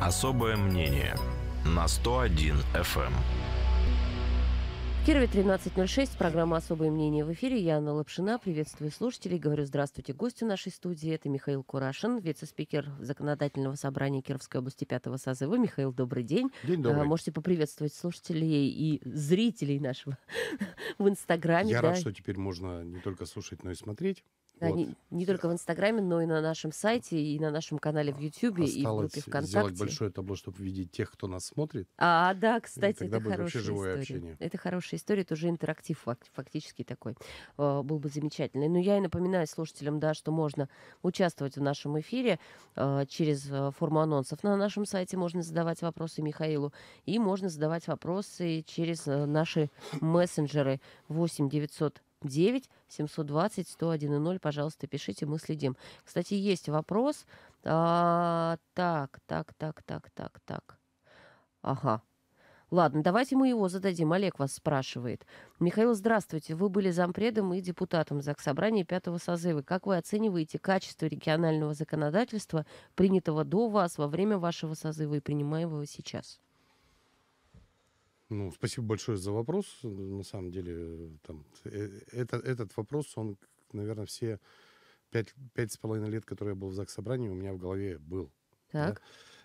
Особое мнение на 101 FM. Эм. Кирове 13.06, программа «Особое мнение» в эфире. Я Анна Лапшина, приветствую слушателей, говорю здравствуйте гости нашей студии. Это Михаил Курашин, вице-спикер Законодательного собрания Кировской области пятого созыва. Михаил, добрый день. День добрый. А, можете поприветствовать слушателей и зрителей нашего в Инстаграме. Я да. рад, что теперь можно не только слушать, но и смотреть. Да, вот. не, не только в Инстаграме, но и на нашем сайте, и на нашем канале в Ютьюбе, и в группе ВКонтакте. сделать большое табло, чтобы видеть тех, кто нас смотрит. А, да, кстати, это хорошая история. Общение. Это хорошая история, это уже интерактив фактически такой а, был бы замечательный. Но я и напоминаю слушателям, да, что можно участвовать в нашем эфире а, через а, форму анонсов на нашем сайте, можно задавать вопросы Михаилу, и можно задавать вопросы через наши мессенджеры 8 900 9 720 101 0. Пожалуйста, пишите, мы следим. Кстати, есть вопрос. А, так, так, так, так, так, так. Ага. Ладно, давайте мы его зададим. Олег вас спрашивает. Михаил, здравствуйте. Вы были зампредом и депутатом Заксобрания пятого созыва. Как вы оцениваете качество регионального законодательства, принятого до вас во время вашего созыва и принимаемого сейчас? Ну, спасибо большое за вопрос. На самом деле, э, там, э, это, этот вопрос, он, наверное, все пять, пять с половиной лет, которые я был в ЗАГС собрании, у меня в голове был. Так. Да?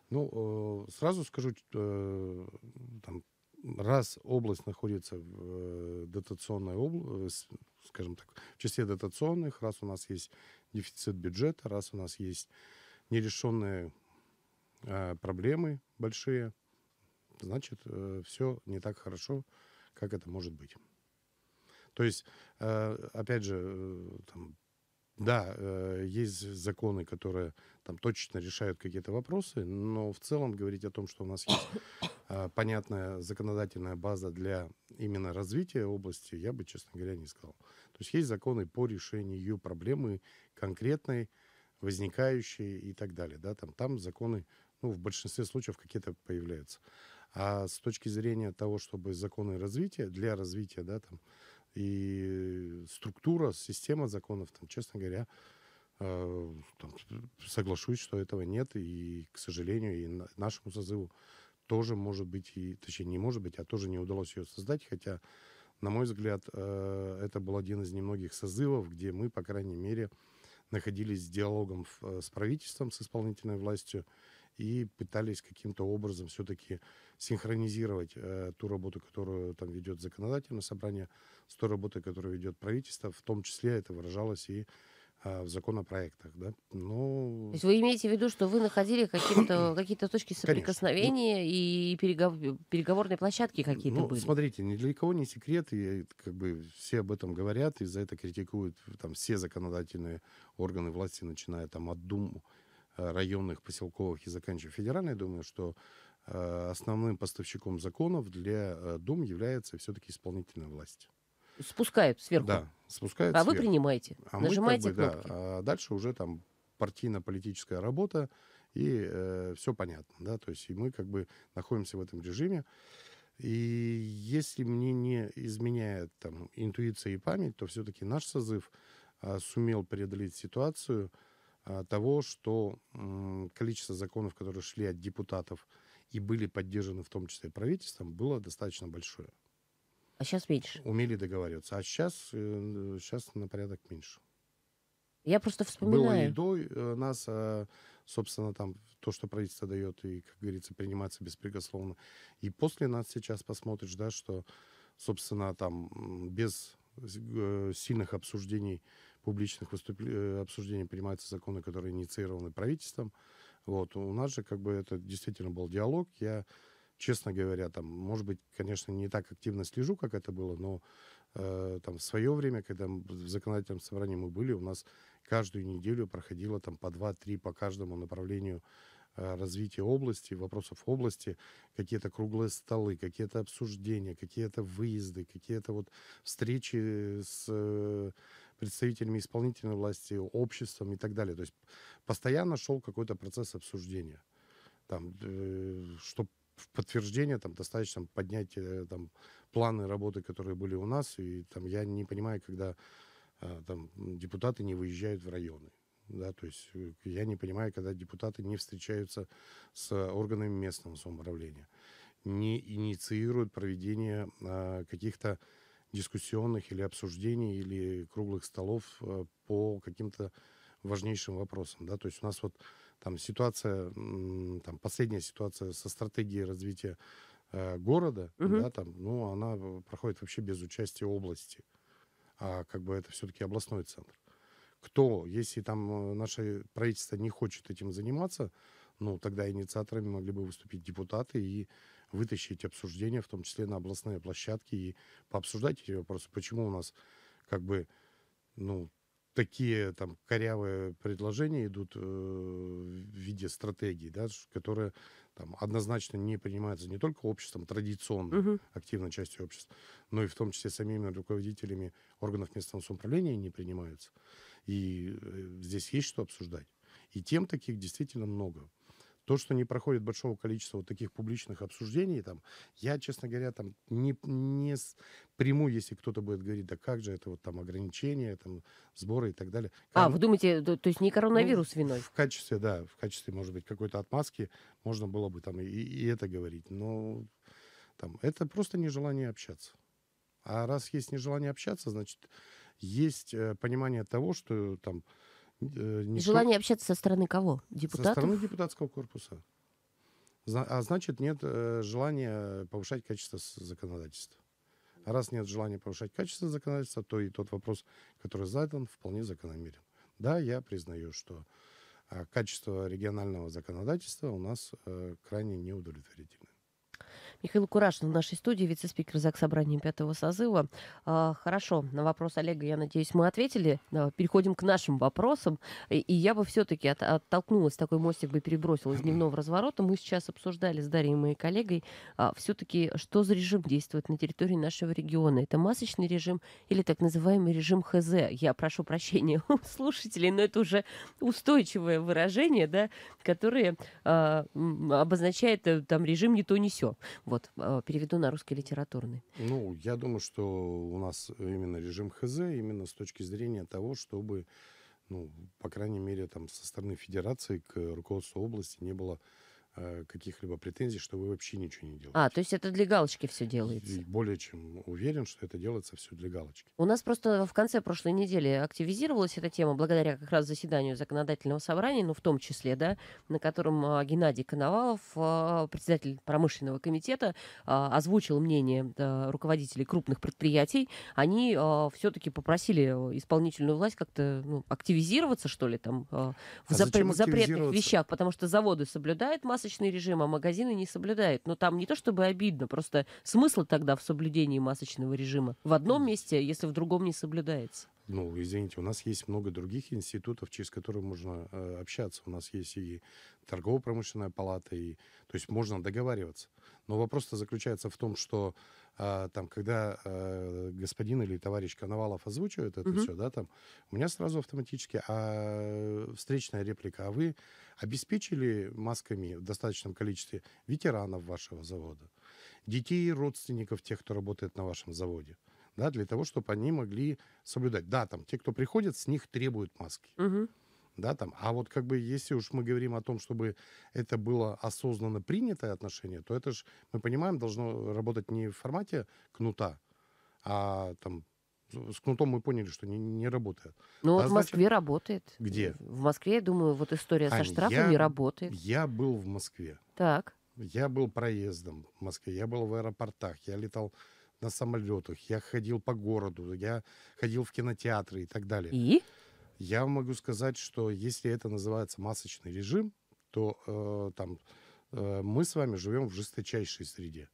Ну, э, сразу скажу, э, там, раз область находится в э, дотационной области, э, скажем так, в числе дотационных, раз у нас есть дефицит бюджета, раз у нас есть нерешенные проблемы большие, значит, э, все не так хорошо, как это может быть. То есть, э, опять же, э, там, да, есть законы, которые там точечно решают какие-то вопросы, но в целом говорить о том, что у нас есть понятная законодательная база для именно развития области, я бы, честно говоря, не сказал. То есть есть законы по решению проблемы конкретной, возникающей и так далее. Да? Там, там законы ну, в большинстве случаев какие-то появляются. А с точки зрения того, чтобы законы развития, для развития, да, там, и структура, система законов, там, честно говоря, э, там, соглашусь, что этого нет, и, к сожалению, и нашему созыву тоже может быть, и, точнее, не может быть, а тоже не удалось ее создать, хотя, на мой взгляд, э, это был один из немногих созывов, где мы, по крайней мере, находились с диалогом в, э, с правительством, с исполнительной властью, и пытались каким-то образом все-таки синхронизировать э, ту работу, которую там ведет законодательное собрание, с той работой, которую ведет правительство, в том числе это выражалось и а, в законопроектах, да. Но... То есть вы имеете в виду, что вы находили какие-то какие -то точки соприкосновения Конечно. и перегов... Э, переговорные площадки какие-то ну, были? Смотрите, ни для кого не секрет, и как бы все об этом говорят, и за это критикуют там все законодательные органы власти, начиная там от Думы, Э, районных, поселковых и заканчивая федеральной думой, что э, основным поставщиком законов для э, дум является все-таки исполнительная власть. Спускают сверху. Да, спускают. А сверху. вы принимаете, а нажимаете мы, как бы, кнопки. Да, а дальше уже там партийно-политическая работа и э, все понятно, да, то есть и мы как бы находимся в этом режиме. И если мне не изменяет там интуиция и память, то все-таки наш созыв э, сумел преодолеть ситуацию, а, того, что количество законов, которые шли от депутатов и были поддержаны в том числе правительством, было достаточно большое. А сейчас меньше. Умели договариваться. А сейчас, сейчас э, на порядок меньше. Я просто вспоминаю. Было и до э, нас, а, собственно, там то, что правительство дает, и, как говорится, принимается беспрекословно. И после нас сейчас посмотришь, да, что, собственно, там без э, сильных обсуждений публичных выступлений, э, обсуждений принимаются законы, которые инициированы правительством. Вот. У нас же как бы это действительно был диалог. Я, честно говоря, там, может быть, конечно, не так активно слежу, как это было, но э, там в свое время, когда в законодательном собрании мы были, у нас каждую неделю проходило там по 2-3 по каждому направлению э, развития области, вопросов области, какие-то круглые столы, какие-то обсуждения, какие-то выезды, какие-то вот встречи с э, представителями исполнительной власти, обществом и так далее. То есть постоянно шел какой-то процесс обсуждения. Там, э, что в подтверждение там достаточно поднять э, там планы работы, которые были у нас, и там я не понимаю, когда э, там депутаты не выезжают в районы, да, то есть э, я не понимаю, когда депутаты не встречаются с органами местного самоуправления, не инициируют проведение э, каких-то э, дискуссионных или обсуждений, или круглых столов э, по каким-то важнейшим вопросам. Да? То есть у нас вот там ситуация, там последняя ситуация со стратегией развития э, города, угу. да, там, ну, она э, проходит вообще без участия области. А как бы это все-таки областной центр. Кто, если там наше правительство не хочет этим заниматься, ну, тогда инициаторами могли бы выступить депутаты и вытащить обсуждения, в том числе на областные площадки, и пообсуждать эти вопросы. Почему у нас как бы, ну, такие там корявые предложения идут э, в виде стратегий, да, которые там однозначно не принимаются не только обществом традиционно, угу. активной частью общества, но и в том числе самими руководителями органов местного самоуправления не принимаются. И э, здесь есть что обсуждать. И тем таких действительно много. То, что не проходит большого количества вот таких публичных обсуждений, там, я, честно говоря, там не, не приму, если кто-то будет говорить, да как же это вот там ограничения, там сборы и так далее. А, Кон... А, вы думаете, то, то есть не коронавирус ну, виной? В качестве, да, в качестве, может быть, какой-то отмазки можно было бы там и, и это говорить, но там это просто нежелание общаться. А раз есть нежелание общаться, значит, есть э, понимание того, что там Э, Никто... Желание общаться со стороны кого? Депутатов? Со стороны депутатского корпуса. А значит, нет э, желания повышать качество законодательства. А раз нет желания повышать качество законодательства, то и тот вопрос, который задан, вполне закономерен. Да, я признаю, что а, качество регионального законодательства у нас э, крайне неудовлетворительное. Михаил Курашин в нашей студии, вице-спикер ЗАГС Собрания пятого созыва. А, хорошо, на вопрос Олега, я надеюсь, мы ответили. А, переходим к нашим вопросам. И, и я бы все-таки от, оттолкнулась, такой мостик бы перебросила из дневного разворота. Мы сейчас обсуждали с Дарьей, моей коллегой, а, все-таки, что за режим действует на территории нашего региона. Это масочный режим или так называемый режим ХЗ? Я прошу прощения у слушателей, но это уже устойчивое выражение, да, которое а, обозначает э, там режим не то, не все. Вот, а, переведу на русский литературный. Ну, я думаю, что у нас именно режим ХЗ, именно с точки зрения того, чтобы, ну, по крайней мере, там, со стороны федерации к руководству области не было Э, каких-либо претензий, что вы вообще ничего не делаете. А, то есть это для галочки все делается? Более чем уверен, что это делается все для галочки. У нас просто в конце прошлой недели активизировалась эта тема благодаря как раз заседанию законодательного собрания, ну, в том числе, да, на котором а, Геннадий Коновалов, а, председатель промышленного комитета, а, озвучил мнение руководителей крупных предприятий. Они все-таки попросили исполнительную власть как-то ну, активизироваться, что ли, там, в а запр- запретных вещах, потому что заводы соблюдают массу масочный режим, а магазины не соблюдают. Но там не то чтобы обидно, просто смысл тогда в соблюдении масочного режима в одном месте, а если в другом не соблюдается ну, извините, у нас есть много других институтов, через которые можно э, общаться. У нас есть и торгово-промышленная палата, и, то есть можно договариваться. Но вопрос-то заключается в том, что э, там, когда э, господин или товарищ Коновалов озвучивает это угу. все, да, там, у меня сразу автоматически а, встречная реплика. А вы обеспечили масками в достаточном количестве ветеранов вашего завода, детей и родственников тех, кто работает на вашем заводе? да, для того, чтобы они могли соблюдать. Да, там те, кто приходят, с них требуют маски. Угу. Да, там. А вот как бы если уж мы говорим о том, чтобы это было осознанно принятое отношение, то это же, мы понимаем, должно работать не в формате кнута, а там с кнутом мы поняли, что не, не работает. Ну, а вот в Москве работает. Где? В Москве, я думаю, вот история Ань, со штрафами я, работает. Я был в Москве. Так. Я был проездом в Москве, я был в аэропортах, я летал на самолетах, я ходил по городу, я ходил в кинотеатры и так далее. И? Я могу сказать, что если это называется масочный режим, то э, там э, мы с вами живем в жесточайшей среде.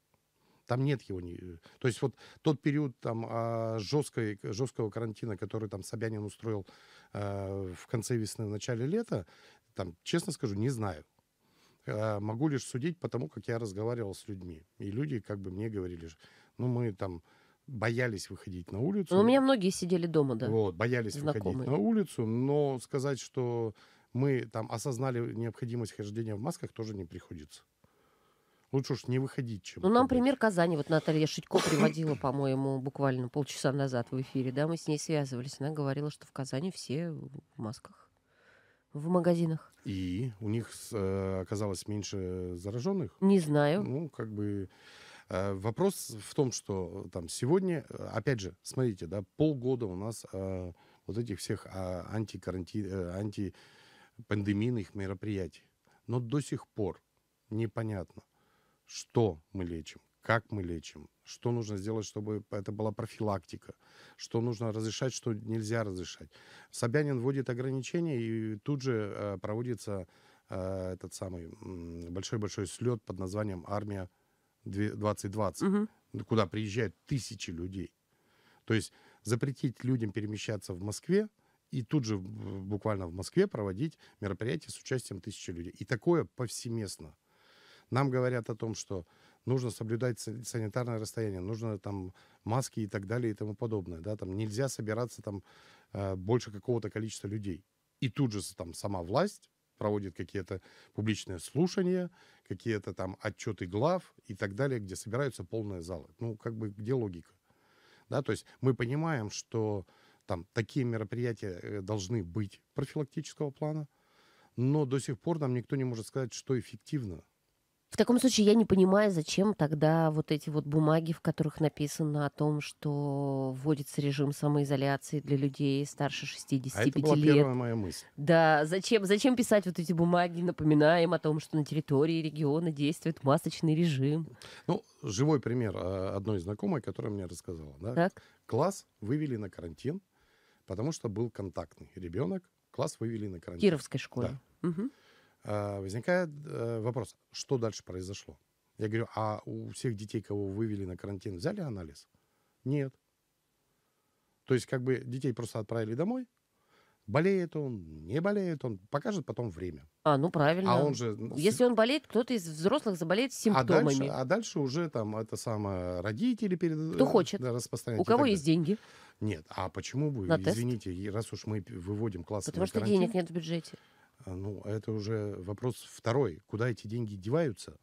Там нет его. Не... Э, то есть вот тот период там а, жесткой, жесткого карантина, который там Собянин устроил э, в конце весны, в начале лета, там, честно скажу, не знаю. Э, могу лишь судить по тому, как я разговаривал с людьми. И люди как бы мне говорили, ну, мы там боялись выходить на улицу. Но ну, у меня многие сидели дома, да. Вот, боялись Знакомые. выходить на улицу, но сказать, что мы там осознали необходимость хождения в масках, тоже не приходится. Лучше уж не выходить, чем... Ну, нам пример Казани. Вот Наталья Шитько приводила, по-моему, буквально полчаса назад в эфире, да, мы с ней связывались. Она говорила, что в Казани все в масках, в магазинах. И у них э, оказалось меньше зараженных? Не знаю. Ну, как бы... Э, вопрос в том, что э, там сегодня, э, опять же, смотрите, да, полгода у нас э, вот этих всех а, э, антикаранти... антипандемийных мероприятий. Но до сих пор непонятно, что мы лечим, как мы лечим, что нужно сделать, чтобы это была профилактика, что нужно разрешать, что нельзя разрешать. Собянин вводит ограничения, и тут же э, проводится этот самый большой-большой слет под названием «Армия 2020, угу. куда приезжают тысячи людей. То есть запретить людям перемещаться в Москве и тут же буквально в Москве проводить мероприятия с участием тысячи людей. И такое повсеместно. Нам говорят о том, что нужно соблюдать санитарное расстояние, нужно там маски и так далее и тому подобное. Да? Там нельзя собираться там э, больше какого-то количества людей. И тут же там сама власть проводит какие-то публичные слушания, какие-то там отчеты глав и так далее, где собираются полные залы. Ну, как бы где логика? Да, то есть мы понимаем, что там такие мероприятия э, должны быть профилактического плана, но до сих пор нам никто не может сказать, что эффективно в таком случае я не понимаю, зачем тогда вот эти вот бумаги, в которых написано о том, что вводится режим самоизоляции для людей старше 65 а это была первая моя мысль. Да, зачем, зачем писать вот эти бумаги, напоминаем о том, что на территории региона действует масочный режим. Ну, живой пример а, одной знакомой, которая мне рассказала. Да? Так. Класс вывели на карантин, потому что был контактный ребенок. Класс вывели на карантин. Кировской школе. Да. Угу. Э, возникает э, вопрос, что дальше произошло? Я говорю, а у всех детей, кого вывели на карантин, взяли анализ? Нет. То есть как бы детей просто отправили домой, болеет он, не болеет он, покажет потом время. А, ну правильно. А он же... Ну, Если он болеет, кто-то из взрослых заболеет симптомами. А дальше, а дальше уже там это самое родители перед... Кто э, хочет. распространять. У кого есть деньги. Нет, а почему бы, на извините, тест? раз уж мы выводим классы Потому что денег нет в бюджете. А, ну, а это уже вопрос второй. Куда эти деньги деваются?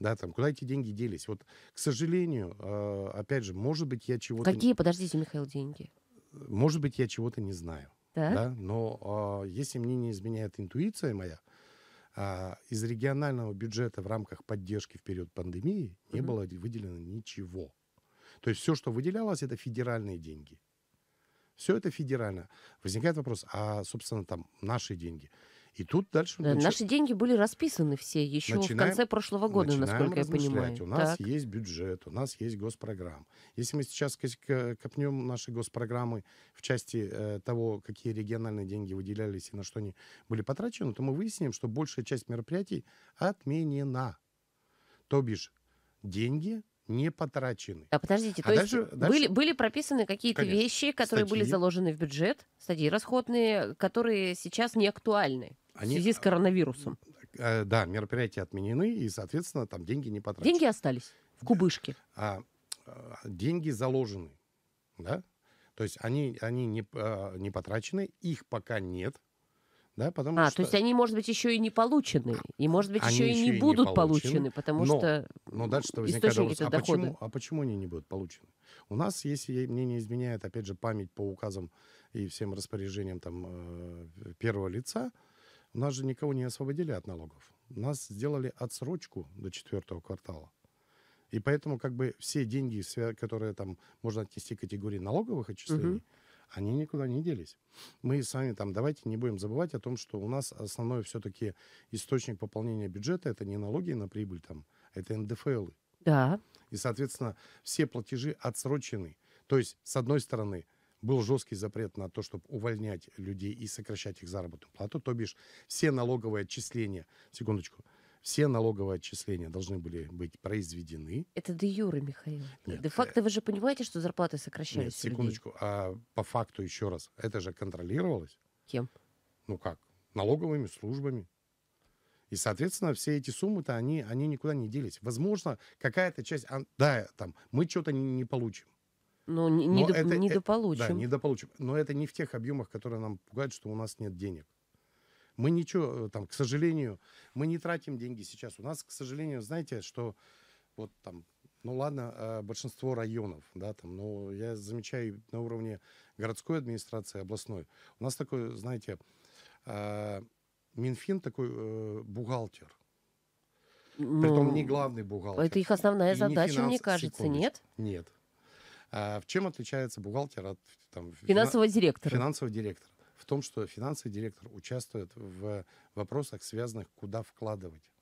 Да, там, куда эти деньги делись? Вот, к сожалению, а, опять же, может быть, я чего-то... Какие, подождите, Михаил, деньги? Может быть, я чего-то не знаю. Да? да? Но если мне не изменяет интуиция моя, из регионального бюджета в рамках поддержки в период пандемии угу. не было выделено ничего. То есть все, что выделялось, это федеральные деньги. Все это федерально. Возникает вопрос, а, собственно, там наши деньги. И тут дальше... Да, начи... Наши деньги были расписаны все еще начинаем, в конце прошлого года, насколько я понимаю. У нас так. есть бюджет, у нас есть госпрограмм. Если мы сейчас копнем наши госпрограммы в части э, того, какие региональные деньги выделялись и на что они были потрачены, то мы выясним, что большая часть мероприятий отменена. То бишь, деньги не потрачены. А подождите, а то дальше, есть дальше... Были, были прописаны какие-то вещи, которые статьи. были заложены в бюджет, статьи расходные, которые сейчас не актуальны Они... в связи с а, коронавирусом. Э, да, мероприятия отменены, и, соответственно, там деньги не потрачены. Деньги остались в кубышке. А, а деньги заложены, да? То есть они, они не, а, не потрачены, их пока нет, да, потому а, что... то есть они, может быть, еще и не получены, и, может быть, еще, еще и не будут не получены, получены, потому но, что но дальше возникает вопрос, а дохода. почему, а почему они не будут получены? У нас, если мне не изменяет, опять же, память по указам и всем распоряжениям там, э, первого лица, у нас же никого не освободили от налогов. У нас сделали отсрочку до четвертого квартала. И поэтому как бы все деньги, которые там можно отнести к категории налоговых отчислений, угу они никуда не делись. Мы сами там, давайте не будем забывать о том, что у нас основной все-таки источник пополнения бюджета это не налоги на прибыль там, а это НДФЛы. Да. И, соответственно, все платежи отсрочены. То есть, с одной стороны, был жесткий запрет на то, чтобы увольнять людей и сокращать их заработную плату, то бишь все налоговые отчисления, секундочку, все налоговые отчисления должны были быть произведены. Это де юры, Михаил. Нет, Де-факто э, вы же понимаете, что зарплаты сокращались Нет, секундочку. Людей. А по факту еще раз, это же контролировалось. Кем? Ну как? Налоговыми службами. И, соответственно, все эти суммы-то, они, они никуда не делись. Возможно, какая-то часть... Да, там, мы что-то не, не получим. Но, ну, не, но не, это, э, недополучим. Да, недополучим. Но это не в тех объемах, которые нам пугают, что у нас нет денег. Мы ничего, э, там, к сожалению, мы не тратим деньги сейчас. У нас, к сожалению, знаете, что вот там, ну ладно, а, большинство районов, да, там, но я замечаю на уровне городской администрации, областной. У нас такой, знаете, а, Минфин такой э, бухгалтер. Ну, Притом не ну, главный бухгалтер. Это их основная задача, мне кажется, секунду. нет? Нет. А в чем отличается бухгалтер от там, финансового фина... директора? Финансового директора в том, что финансовый директор участвует в вопросах, связанных, куда вкладывать.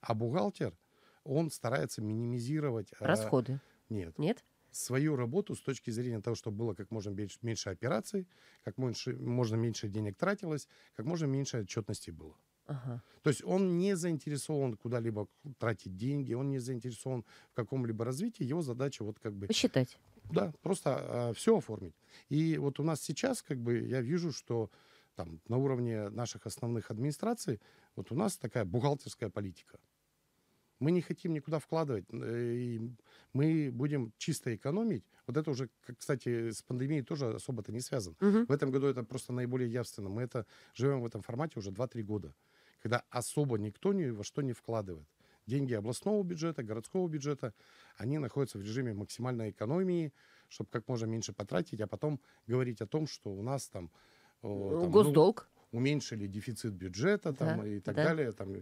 А бухгалтер, он старается минимизировать... Э, Расходы. А, нет. Нет? свою работу с точки зрения того, чтобы было как можно меньше, меньше операций, как меньше, можно меньше денег тратилось, как можно меньше отчетности было. Ага. То есть он не заинтересован куда-либо тратить деньги, он не заинтересован в каком-либо развитии, его задача вот как бы... Посчитать. Да, просто э, а, все оформить. И вот у нас сейчас, как бы, я вижу, что там на уровне наших основных администраций вот у нас такая бухгалтерская политика. Мы не хотим никуда вкладывать, и мы будем чисто экономить. Вот это уже, кстати, с пандемией тоже особо-то не связано. Угу. В этом году это просто наиболее явственно. Мы это живем в этом формате уже 2-3 года, когда особо никто ни во что не вкладывает деньги областного бюджета, городского бюджета, они находятся в режиме максимальной экономии, чтобы как можно меньше потратить, а потом говорить о том, что у нас там... Э, там ну, Госдолг. Ну, уменьшили дефицит бюджета там, да, и так да. далее, там,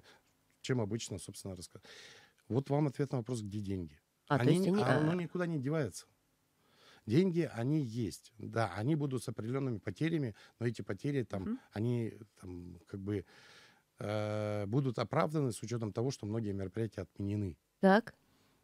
чем обычно, собственно, рассказывать. Вот вам ответ на вопрос, где деньги. А, они, есть они... А, оно а. никуда не девается. Деньги, они есть. Да, они будут с определенными потерями, но эти потери там, угу. они там как бы э, будут оправданы с учетом того, что многие мероприятия отменены. Так.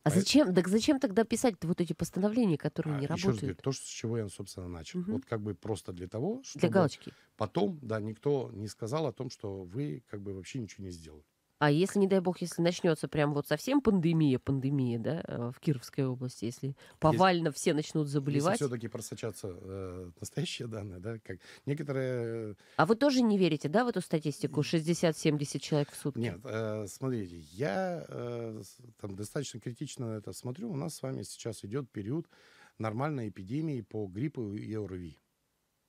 А зачем, так зачем тогда писать вот эти постановления, которые а, не работают? Еще раз говорю, то, с чего я, собственно, начал. Угу. Вот как бы просто для того, чтобы для галочки. потом, да, никто не сказал о том, что вы как бы вообще ничего не сделали. А если, не дай бог, если начнется прям вот совсем пандемия, пандемия, да, э, в Кировской области, если повально если, все начнут заболевать. Если все-таки просочатся э, настоящие данные, да, как некоторые... А вы тоже не верите, да, в эту статистику? 60-70 человек в сутки? Нет, э, смотрите, я э, там достаточно критично на это смотрю. У нас с вами сейчас идет период нормальной эпидемии по гриппу и ОРВИ.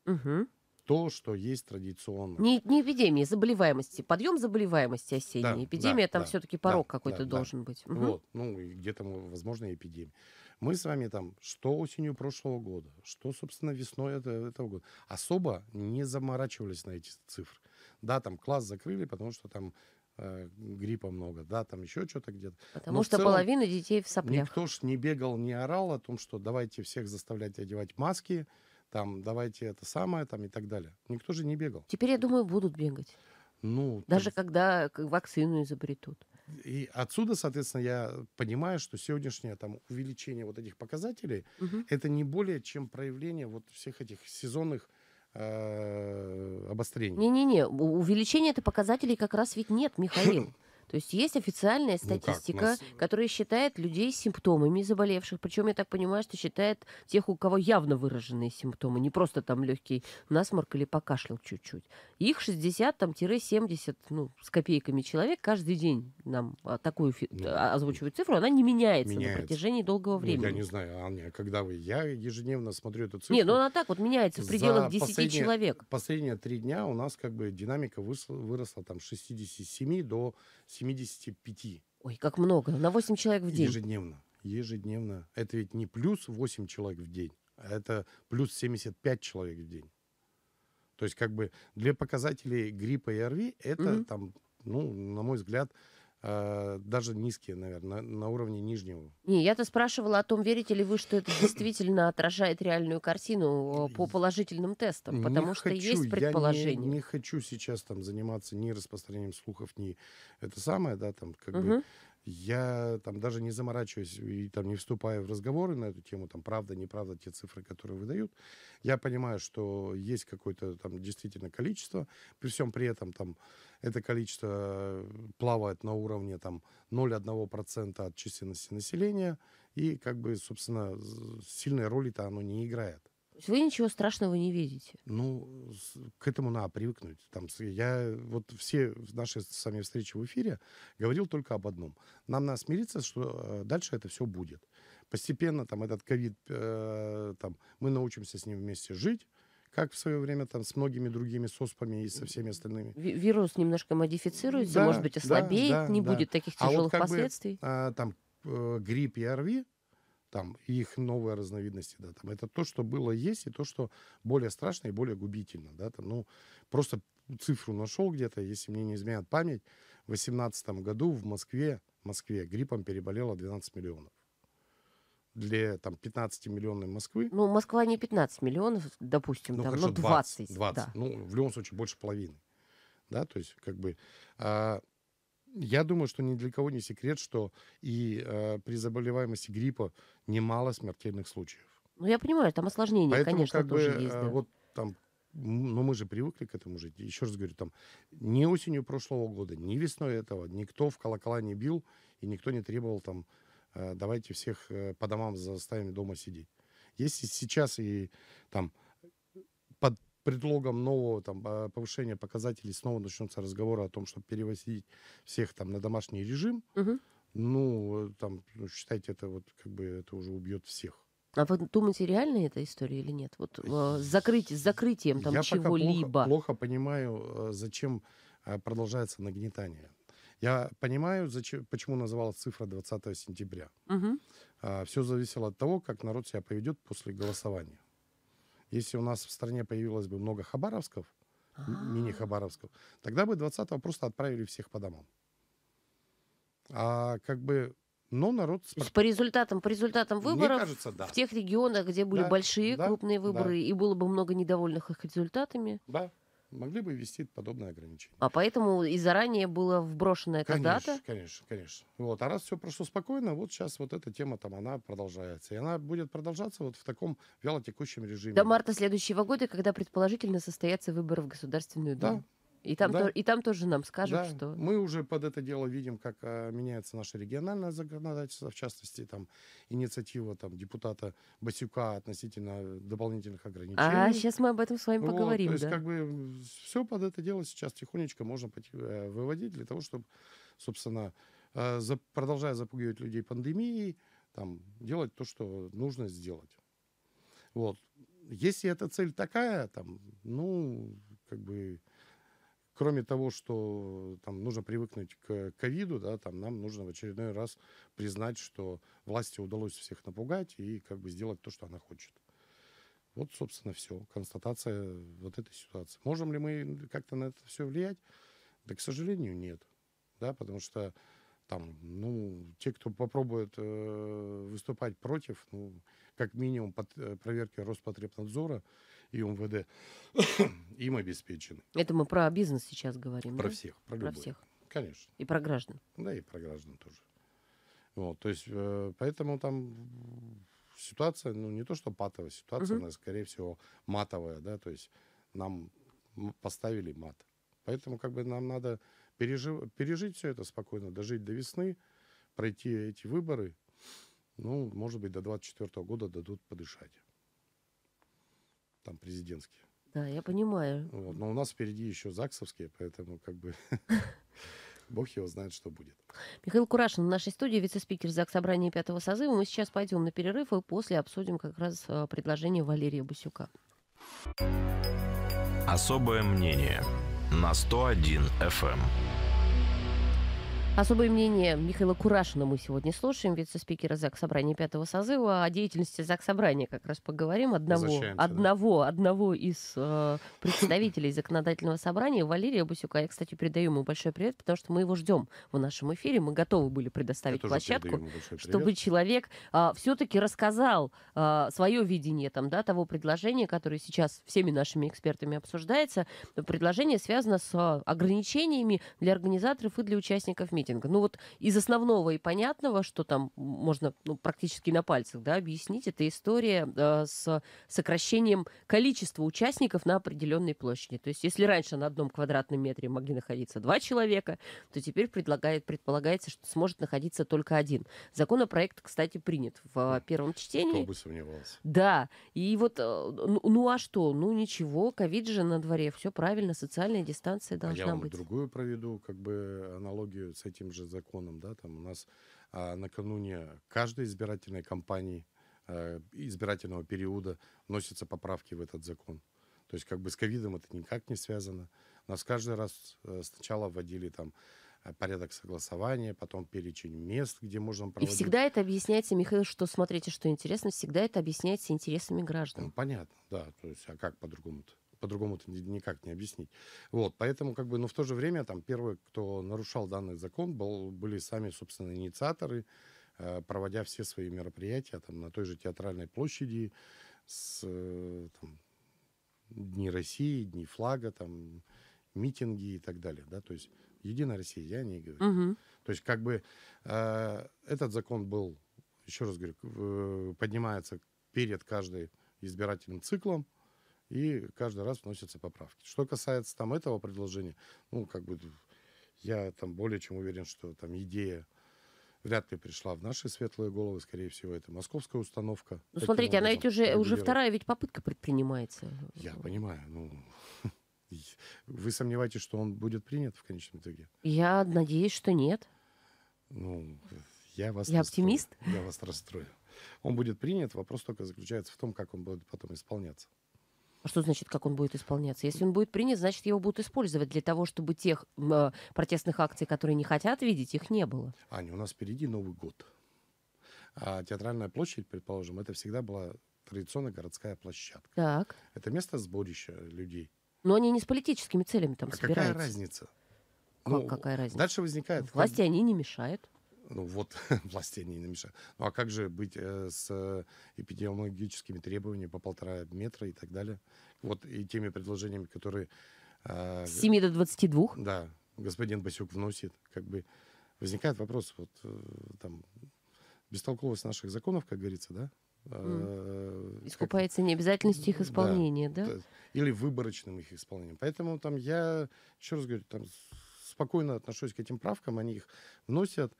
Угу то, что есть традиционно. Не, не эпидемии, заболеваемости. Подъем заболеваемости осенней. Да, Эпидемия да, там да, все-таки порог да, какой-то да, должен да. быть. Угу. Вот, ну где-то, возможно, эпидемия. Мы с вами там, что осенью прошлого года, что, собственно, весной этого, этого года, особо не заморачивались на эти цифры. Да, там класс закрыли, потому что там э, гриппа много, да, там еще что-то где-то. Потому Но что целом, половина детей в соплях. Никто ж не бегал, не орал о том, что давайте всех заставлять одевать маски, там, давайте это самое, там, и так далее. Никто же не бегал. Теперь, я думаю, будут бегать. Ну, Даже так... когда вакцину изобретут. И отсюда, соответственно, я понимаю, что сегодняшнее там увеличение вот этих показателей угу. это не более чем проявление вот всех этих сезонных э, обострений. Не-не-не, увеличение это показателей как раз ведь нет, Михаил. То есть есть официальная ну статистика, ну нас... которая считает людей симптомами заболевших. Причем, я так понимаю, что считает тех, у кого явно выраженные симптомы, не просто там легкий насморк или покашлял чуть-чуть. Их 60-70 ну, с копейками человек каждый день нам а, такую фи... Ну, а, озвучивают цифру, она не меняется, меняется на протяжении долгого времени. я не знаю, Аня, когда вы... Я ежедневно смотрю эту цифру. Не, ну она так вот меняется в пределах 10 человек. Последние три дня у нас как бы динамика выросла, выросла там 67 до 75. Ой, как много. На 8 человек в день. Ежедневно. Ежедневно. Это ведь не плюс 8 человек в день, а это плюс 75 человек в день. То есть, как бы для показателей гриппа и РВИ это угу. там, ну, на мой взгляд, Э, даже низкие, наверное, на, на уровне нижнего. Не, я-то спрашивала о том, верите ли вы, что это действительно отражает реальную картину э, по положительным тестам, потому не что хочу, есть предположение. Я не, не хочу сейчас там заниматься ни распространением слухов, ни это самое, да, там как угу. бы я там даже не заморачиваюсь и там не вступаю в разговоры на эту тему, там правда, неправда те цифры, которые выдают. Я понимаю, что есть какое-то там действительно количество, при всем при этом там это количество э, плавает на уровне там 0,1% от численности населения, и как бы, собственно, сильной роли-то оно не играет вы ничего страшного не видите? Ну, к этому надо привыкнуть. Там, я вот все наши сами встречи в эфире говорил только об одном. Нам надо смириться, что э, дальше это все будет. Постепенно там этот ковид, э, там, мы научимся с ним вместе жить, как в свое время там с многими другими соспами и со всеми остальными. Вирус немножко модифицируется, да, может быть, ослабеет, да, да, не да. будет таких тяжелых а вот как последствий. Бы, э, а, там э, грипп и ОРВИ, там, их новые разновидности, да, там, это то, что было, есть, и то, что более страшно и более губительно, да, там, ну, просто цифру нашел где-то, если мне не изменяет память, в 2018 году в Москве, Москве гриппом переболело 12 миллионов для там 15 миллионной Москвы. Ну, Москва не 15 миллионов, допустим, ну, там, хорошо, но 20. 20. Да. Ну, в любом случае, больше половины. Да, то есть, как бы... А, я думаю, что ни для кого не секрет, что и э, при заболеваемости гриппа немало смертельных случаев. Ну, я понимаю, там осложнения, Поэтому, конечно, как тоже бы, э, есть. Да. Вот там, но ну, мы же привыкли к этому жить. Еще раз говорю, там, ни осенью прошлого года, ни весной этого никто в колокола не бил, и никто не требовал там, э, давайте всех э, по домам заставим дома сидеть. Если сейчас и там под предлогом нового там, а, повышения показателей снова начнутся разговоры о том, чтобы перевозить всех там, на домашний режим, угу. ну, там, ну, считайте, это, вот, как бы, это уже убьет всех. А вы думаете, реальная эта история или нет? Вот с, а, закрыть, с закрытием там чего-либо. Я плохо, плохо понимаю, а, зачем продолжается нагнетание. Я понимаю, зачем, почему называлась цифра 20 сентября. Угу. А, все зависело от того, как народ себя поведет после голосования. Если у нас в стране появилось бы много хабаровсков, а. мини-хабаровсков, тогда бы 20-го просто отправили всех по домам. А как бы но народ... То есть по результатам, по результатам выборов Мне кажется, да. в тех регионах, где были да, большие, да, крупные выборы, да. и было бы много недовольных их результатами, да могли бы ввести подобное ограничение. А поэтому и заранее было вброшено эта конечно, Конечно, конечно. Вот. А раз все прошло спокойно, вот сейчас вот эта тема там, она продолжается. И она будет продолжаться вот в таком вялотекущем режиме. До марта следующего года, когда предположительно состоятся выборы в Государственную Думу. Да, и там, да? то, и там тоже нам скажут, да. что... Мы уже под это дело видим, как а, меняется наше региональное законодательство, в частности, там, инициатива там, депутата Басюка относительно дополнительных а, ограничений. А, сейчас мы об этом с вами вот, поговорим, То есть, да? как бы, все под это дело сейчас тихонечко можно э, выводить для того, чтобы, собственно, э, за, продолжая запугивать людей пандемией, там, делать то, что нужно сделать. Вот. Если эта цель такая, там, ну, как бы кроме того, что э, там нужно привыкнуть к ковиду, да, там нам нужно в очередной раз признать, что власти удалось всех напугать и как бы сделать то, что она хочет. Вот, собственно, все. Констатация вот этой ситуации. Можем ли мы как-то на это все влиять? Да, к сожалению, нет. Да, потому что там, ну, те, кто попробует э, выступать против, ну, как минимум под э, проверки Роспотребнадзора, и МВД им обеспечены. Это мы про бизнес сейчас говорим. Про да? всех, про, про любой. всех. Конечно. И про граждан. Да, и про граждан тоже. Вот, то есть, э, поэтому там ситуация, ну, не то что патовая ситуация, угу. она, скорее всего, матовая, да, то есть нам поставили мат. Поэтому как бы нам надо пережив... пережить все это спокойно, дожить до весны, пройти эти выборы, ну, может быть, до 24 года дадут подышать там президентские. Да, я понимаю. Вот, но у нас впереди еще ЗАГСовские, поэтому как бы бог его знает, что будет. Михаил Курашин в нашей студии, вице-спикер ЗАГС Собрания пятого созыва. Мы сейчас пойдем на перерыв и после обсудим как раз э, предложение Валерия Бусюка. Особое мнение на 101 FM. Особое мнение Михаила Курашина мы сегодня слушаем, вице-спикера ЗАГС Собрания пятого созыва. О деятельности ЗАГС Собрания как раз поговорим. Одного, одного, да. одного из э, представителей законодательного собрания, Валерия Бусюка. Я, кстати, передаю ему большой привет, потому что мы его ждем в нашем эфире. Мы готовы были предоставить площадку, чтобы человек э, а, все-таки рассказал э, а, свое видение там, да, того предложения, которое сейчас всеми нашими экспертами обсуждается. Предложение связано с а, ограничениями для организаторов и для участников митинга маркетинга. Ну вот из основного и понятного, что там можно ну, практически на пальцах да, объяснить, это история э, с сокращением количества участников на определенной площади. То есть если раньше на одном квадратном метре могли находиться два человека, то теперь предлагает, предполагается, что сможет находиться только один. Законопроект, кстати, принят в первом чтении. Кто бы сомневался. Да. И вот, э, ну, ну а что? Ну ничего, ковид же на дворе, все правильно, социальная дистанция должна а я вам быть. другую проведу, как бы аналогию с этим этим же законом, да, там у нас а, накануне каждой избирательной кампании а, избирательного периода вносятся поправки в этот закон. То есть как бы с ковидом это никак не связано. У Нас каждый раз э, сначала вводили там э, порядок согласования, потом перечень мест, где можно проводить. И всегда это объясняется, Михаил, что смотрите, что интересно, всегда это объясняется интересами ну, граждан. Ну, понятно, да. То есть, а как по-другому-то? по-другому это никак не объяснить. Вот, поэтому, как бы, но в то же время, там, первые, кто нарушал данный закон, был, были сами, собственно, инициаторы, э, проводя все свои мероприятия, там, на той же театральной площади, с, э, там, Дни России, Дни флага, там, митинги и так далее, да, то есть Единая Россия, я не говорю. Угу. То есть, как бы, э, этот закон был, еще раз говорю, э, поднимается перед каждым избирательным циклом, и каждый раз вносятся поправки. Что касается там этого предложения, ну, как бы я там более чем уверен, что там идея вряд ли пришла в наши светлые головы, скорее всего, это московская установка. Ну, смотрите, она ведь уже, уже вторая ведь попытка предпринимается. Я понимаю, ну... Вы сомневаетесь, что он будет принят в конечном итоге? Я надеюсь, что нет. Ну, я вас... Я оптимист? Я вас расстрою. Он будет принят, вопрос только заключается в том, как он будет потом исполняться. А что значит, как он будет исполняться? Если он будет принят, значит, его будут использовать для того, чтобы тех э, протестных акций, которые не хотят видеть, их не было. Аня, у нас впереди Новый год. А театральная площадь, предположим, это всегда была традиционная городская площадка. Так. Это место сборища людей. Но они не с политическими целями там а собираются. какая разница? Как, ну, какая разница? Дальше возникает... Власти как... они не мешают ну вот властей не мешают. Ну а как же быть э, с э, эпидемиологическими требованиями по полтора метра и так далее? Вот и теми предложениями, которые... Э, с 7 до 22? Да, господин Басюк вносит. Как бы возникает вопрос, вот э, там, бестолковость наших законов, как говорится, да? Mm. Искупается как... необязательностью их исполнения, да, да? да? Или выборочным их исполнением. Поэтому там я, еще раз говорю, там спокойно отношусь к этим правкам, они их вносят.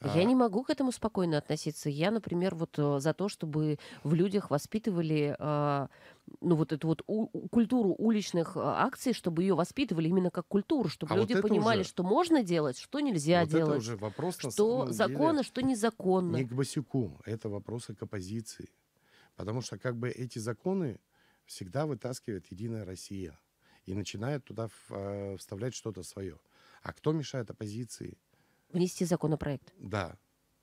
Я не могу к этому спокойно относиться. Я, например, вот э, за то, чтобы в людях воспитывали а, ну, вот эту вот у- культуру уличных э, акций, чтобы ее воспитывали именно как культуру, чтобы а люди вот понимали, уже... что можно делать, что нельзя вот делать. Это уже вопрос что на законно, деле, что незаконно. Не к Басюку, это вопросы к оппозиции. Потому что как бы эти законы всегда вытаскивает Единая Россия и начинает туда э, вставлять что-то свое. А кто мешает оппозиции? Внести законопроект. Да,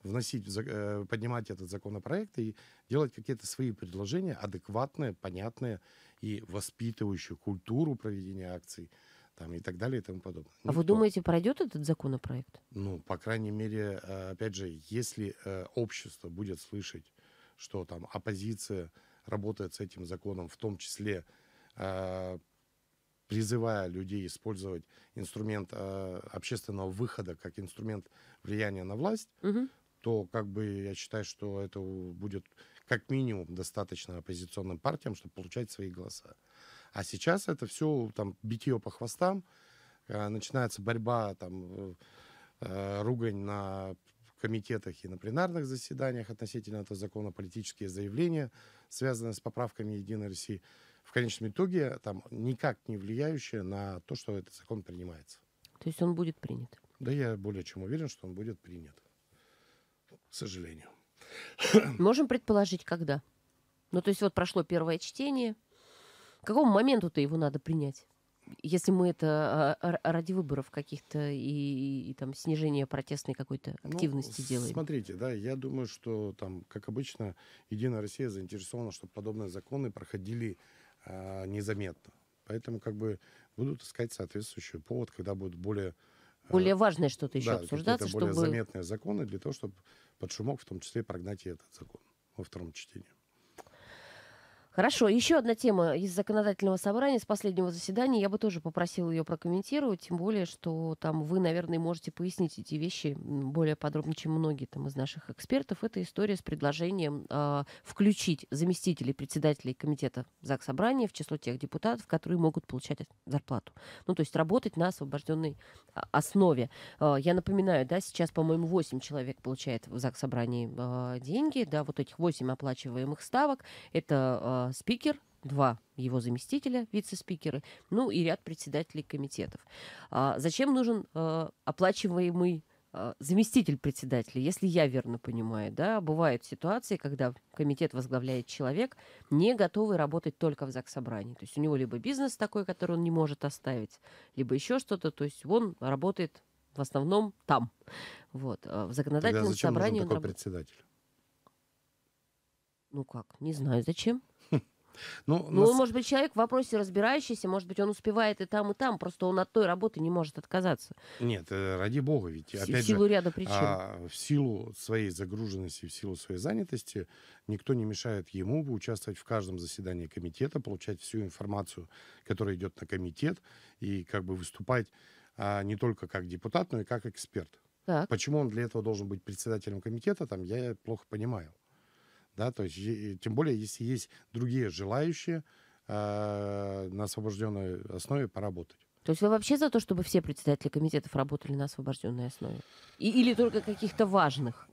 вносить, э, поднимать этот законопроект и делать какие-то свои предложения адекватные, понятные и воспитывающие культуру проведения акций там, и так далее и тому подобное. А вы думаете, пройдет этот законопроект? Ну, по крайней мере, э, опять же, если э, общество будет слышать, что там оппозиция работает с этим законом, в том числе призывая людей использовать инструмент э, общественного выхода как инструмент влияния на власть, угу. то как бы я считаю, что это будет как минимум достаточно оппозиционным партиям, чтобы получать свои голоса. А сейчас это все там битье по хвостам, э, начинается борьба, там э, э, ругань на комитетах и на пленарных заседаниях относительно этого закона, политические заявления, связанные с поправками Единой России в конечном итоге э, там никак не влияющее на то, что этот закон принимается. То есть он будет принят? Да я более чем уверен, что он будет принят. К сожалению. Можем предположить, когда? Ну, то есть вот прошло первое чтение. К какому моменту-то его надо принять? Если мы это а, а, ради выборов каких-то и, и, там снижения протестной какой-то ну, активности ну, делаем. Смотрите, да, я думаю, что там, как обычно, Единая Россия заинтересована, чтобы подобные законы проходили э, незаметно. Поэтому как бы будут искать соответствующий повод, когда будут более... А, более важное что-то еще да, обсуждаться, чтобы... более заметные законы для того, чтобы под шумок в том числе прогнать и этот закон во втором чтении. Хорошо, еще одна тема из законодательного собрания, с последнего заседания. Я бы тоже попросила ее прокомментировать, тем более, что там вы, наверное, можете пояснить эти вещи более подробно, чем многие там из наших экспертов. Это история с предложением э, включить заместителей председателей комитета ЗАГС Собрания в число тех депутатов, которые могут получать зарплату. Ну, то есть работать на освобожденной а, основе. Э, я напоминаю, да, сейчас, по-моему, 8 человек получает в ЗАГС Собрании э, деньги, да, вот этих 8 оплачиваемых ставок. Это а, спикер, два его заместителя, вице-спикеры, ну и ряд председателей комитетов. А зачем нужен а, оплачиваемый а, заместитель председателя, если я верно понимаю, да, бывают ситуации, когда комитет возглавляет человек, не готовый работать только в заксобрании. То есть у него либо бизнес такой, который он не может оставить, либо еще что-то, то есть он работает в основном там. Вот. в законодательном Тогда зачем собрании нужен такой он работает. председатель? Ну как, не знаю, зачем. Ну, ну нас... может быть, человек в вопросе разбирающийся, может быть, он успевает и там, и там, просто он от той работы не может отказаться. Нет, э, ради бога, ведь в, опять в силу же, ряда причин. А, в силу своей загруженности, в силу своей занятости никто не мешает ему участвовать в каждом заседании комитета, получать всю информацию, которая идет на комитет, и как бы выступать а, не только как депутат, но и как эксперт. Так. Почему он для этого должен быть председателем комитета, там я плохо понимаю да, то есть тем более, если есть другие желающие э, на освобожденной основе поработать. То есть вы вообще за то, чтобы все председатели комитетов работали на освобожденной основе? И, или только каких-то важных?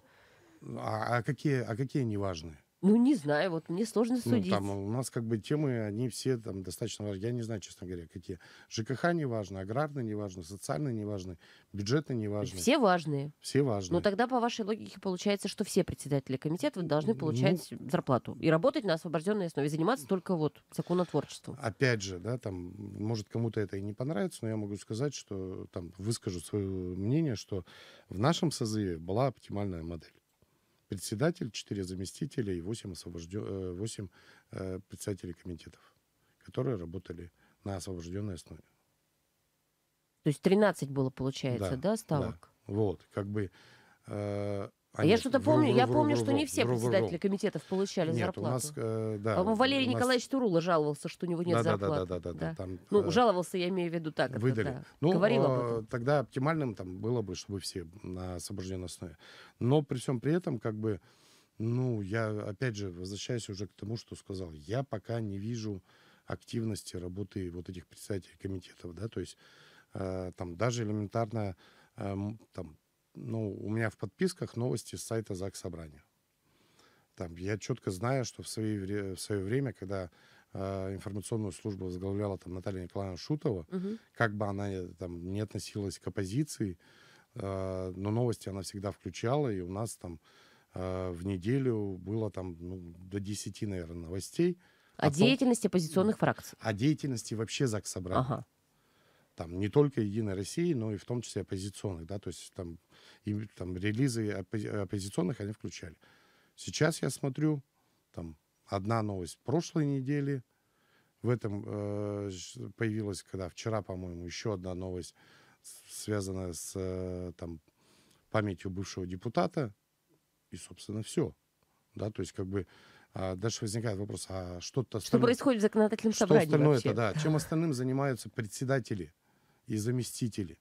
А, а какие, а какие важные? Ну, не знаю, вот мне сложно судить. ну, Там у нас как бы темы, они все там достаточно важны. Я не знаю, честно говоря, какие. ЖКХ не важны, аграрные не важно, социальные не важны, бюджетные не важны. Все важные. Все важные. Но тогда, по вашей логике, получается, что все председатели комитетов должны ну, получать ну, зарплату и работать на освобожденной основе, заниматься только вот законотворчеством. Опять же, да, там, может, кому-то это и не понравится, но я могу сказать, что там выскажу свое мнение, что в нашем созыве была оптимальная модель председатель, 4 заместителя и 8, освобожден... 8 председателей комитетов, которые работали на освобожденной основе. То есть 13 было, получается, да, да ставок? Да. Вот, как бы э, а я что-то помню, вру, я вру, помню, вру, что не все председатели комитетов получали нет, зарплату. У нас, э, да, По-моему, Валерий нас... Николаевич Турула жаловался, что у него нет да, зарплаты. Да, да, да, да, да. Там, ну, жаловался, я имею в виду так. Выдали. Это, да. Ну, об э, этом. тогда оптимальным там было бы, чтобы все на освобожденной основе. Но при всем при этом, как бы, ну, я опять же возвращаюсь уже к тому, что сказал. Я пока не вижу активности работы вот этих председателей комитетов, да, то есть э, там даже элементарно э, там ну, у меня в подписках новости с сайта ЗАГС Собрания. Там я четко знаю, что в, свои, в свое время, когда э, информационную службу возглавляла там Наталья Николаевна Шутова, угу. как бы она э, там не относилась к оппозиции, э, но новости она всегда включала, и у нас там э, в неделю было там ну, до 10, наверное, новостей. О, о деятельности том, оппозиционных фракций. О деятельности вообще ЗАГС Собрания. Ага там не только Единой России, но и в том числе оппозиционных, да, то есть там, и, там релизы оппози оппозиционных они включали. Сейчас я смотрю, там одна новость прошлой недели, в этом э, появилась, когда вчера, по-моему, еще одна новость, связанная с э, там, памятью бывшего депутата, и, собственно, все. Да, то есть, как бы, а, дальше возникает вопрос, а что-то... Что остальное, происходит в законодательном что собрании остальное вообще? Это, да, чем остальным занимаются председатели и заместители.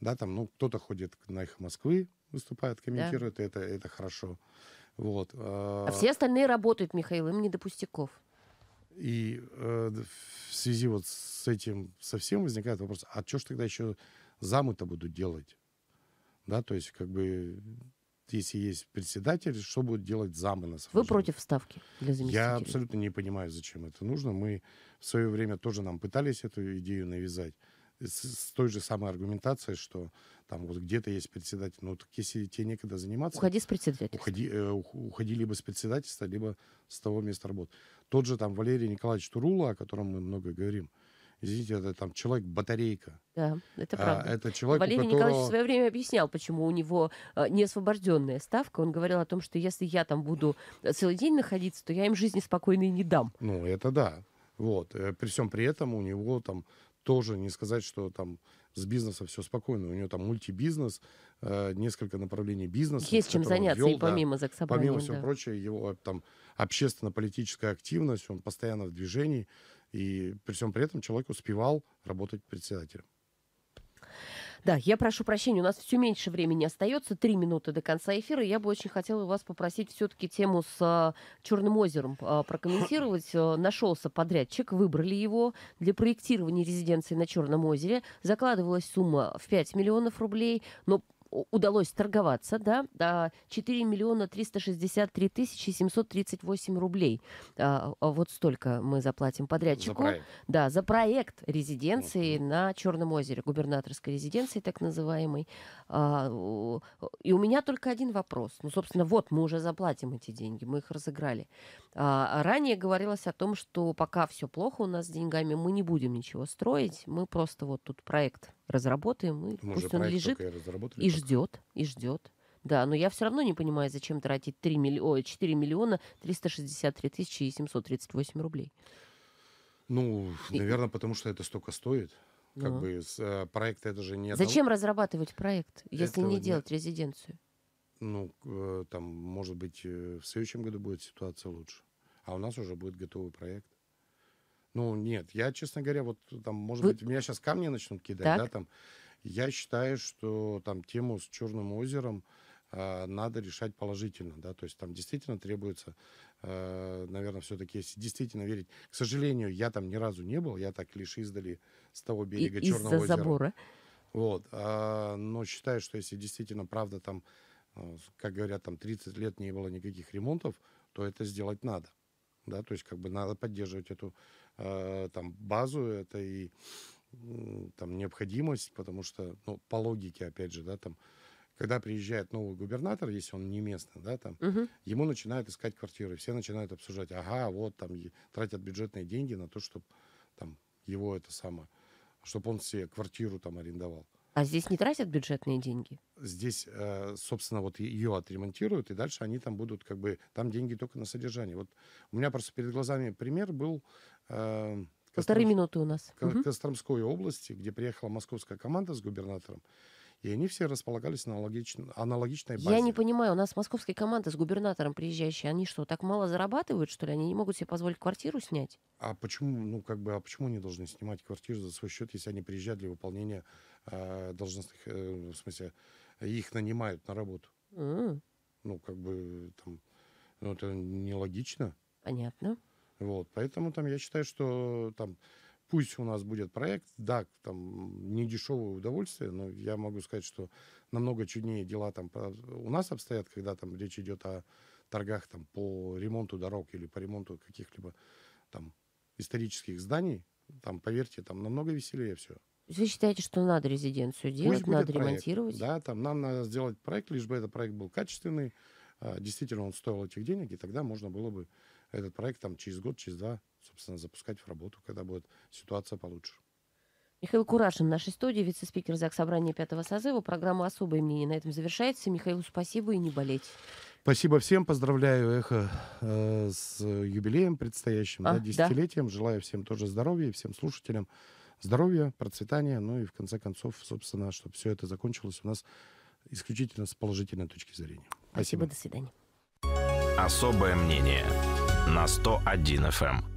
Да, там, ну, кто-то ходит на их Москвы, выступает, комментирует, да. это, это хорошо. Вот. А, а все остальные работают, Михаил, им не до пустяков. И э, в связи вот с этим совсем возникает вопрос, а что ж тогда еще замы-то будут делать? Да, то есть как бы если есть председатель, что будут делать замы на самом Вы против ставки для заместителей? Я абсолютно не понимаю, зачем это нужно. Мы в свое время тоже нам пытались эту идею навязать с, с той же самой аргументацией, что там вот где-то есть председатель. Ну, так если тебе некогда заниматься... Уходи с председательства. Уходи, э, уходи либо с председательства, либо с того места работы. Тот же там Валерий Николаевич Турула, о котором мы много говорим, Извините, это там человек-батарейка. Да, это а, правда. А, это человек, Валерий которого... Николаевич в свое время объяснял, почему у него а, э, неосвобожденная ставка. Он говорил о том, что если я там буду э, целый день находиться, то я им жизни спокойной не дам. Ну, это да. Вот. Э, при всем при этом у него там тоже не сказать, что там с бизнеса все спокойно. У нее там мультибизнес, э, несколько направлений бизнеса. Есть чем заняться вел, и помимо да, заксобрания. Помимо всего да. прочего, его э, там общественно-политическая активность, он постоянно в движении. И при всем при этом человек успевал работать председателем. Да, я прошу прощения, у нас все меньше времени остается, три минуты до конца эфира. Я бы очень хотела вас попросить все-таки тему с а, Черным озером а, прокомментировать. Э, Нашелся подрядчик, выбрали его для проектирования резиденции на Черном озере. Закладывалась сумма в 5 миллионов рублей, но удалось торговаться, да, до а, 4 миллиона 363 тысячи 738 рублей. А, а вот столько мы заплатим подрядчику. За проект. Да, за проект резиденции на Черном озере, губернаторской резиденции так называемой. А, и у меня только один вопрос. Ну, собственно, вот мы уже заплатим эти деньги, мы их разыграли. А, ранее говорилось о том, что пока все плохо у нас с деньгами, мы не будем ничего строить, мы просто вот тут проект разработаем, и мы пусть он лежит и, и ждет, и ждет. Да, но я все равно не понимаю, зачем тратить 3 милли... 4 миллиона 363 тысячи и 738 рублей. Ну, наверное, потому что это столько стоит. Как ну. бы с, э, проекта это же не... Ну Зачем разрабатывать проект, если не делать резиденцию? Ну, э, там, может быть, э, в следующем году будет ситуация лучше. А у нас уже будет готовый проект. Ну, нет, я, честно говоря, вот там, может Вы... быть, меня сейчас камни начнут кидать, так. да, там. Я считаю, что там тему с Черным озером а, надо решать положительно, да, то есть там действительно требуется, а, наверное, все-таки, если действительно верить, к сожалению, я там ни разу не был, я так лишь издали с того берега И, Черного из-за озера. забора. Вот, а, но считаю, что если действительно правда там, как говорят, там 30 лет не было никаких ремонтов, то это сделать надо да, то есть как бы надо поддерживать эту э, там базу, это и там необходимость, потому что, ну, по логике, опять же, да, там когда приезжает новый губернатор, если он не местный, да, там, угу. ему начинают искать квартиры, все начинают обсуждать, ага, вот там тратят бюджетные деньги на то, чтобы там его это самое, чтобы он себе квартиру там арендовал. А здесь не тратят бюджетные деньги? Здесь, э, собственно, вот ее отремонтируют, и дальше они там будут как бы... Там деньги только на содержание. Вот у меня просто перед глазами пример был... Э, Полторы Костром... минуты у нас. К... Угу. Костромской области, где приехала московская команда с губернатором и они все располагались на аналогичной базе. Я не понимаю, у нас московские команды с губернатором приезжающие, они что, так мало зарабатывают, что ли? Они не могут себе позволить квартиру снять? А почему, ну, как бы, а почему они должны снимать квартиру за свой счет, если они приезжают для выполнения э, должностных, э, в смысле, их нанимают на работу? Mm. Ну, как бы, там, ну, это нелогично. Понятно. Вот, поэтому там я считаю, что там пусть у нас будет проект, да, там не дешевое удовольствие, но я могу сказать, что намного чуднее дела там у нас обстоят, когда там речь идет о торгах там по ремонту дорог или по ремонту каких-либо там исторических зданий, там, поверьте, там намного веселее все. Вы считаете, что надо резиденцию делать, Пусть надо ремонтировать? Проект, да, там нам надо сделать проект, лишь бы этот проект был качественный, а, действительно он стоил этих денег, и тогда можно было бы этот проект там через год, через два собственно, запускать в работу, когда будет ситуация получше. Михаил Курашин в нашей студии, вице-спикер ЗАГС Собрания Пятого созыва. Программа «Особое мнение» на этом завершается. Михаилу спасибо и не болеть. Спасибо всем. Поздравляю Эхо э, с юбилеем предстоящим, а, да, десятилетием. Да. Желаю всем тоже здоровья и всем слушателям здоровья, процветания. Ну и в конце концов, собственно, чтобы все это закончилось у нас исключительно с положительной точки зрения. Спасибо, спасибо до свидания. Особое мнение на 101 FM.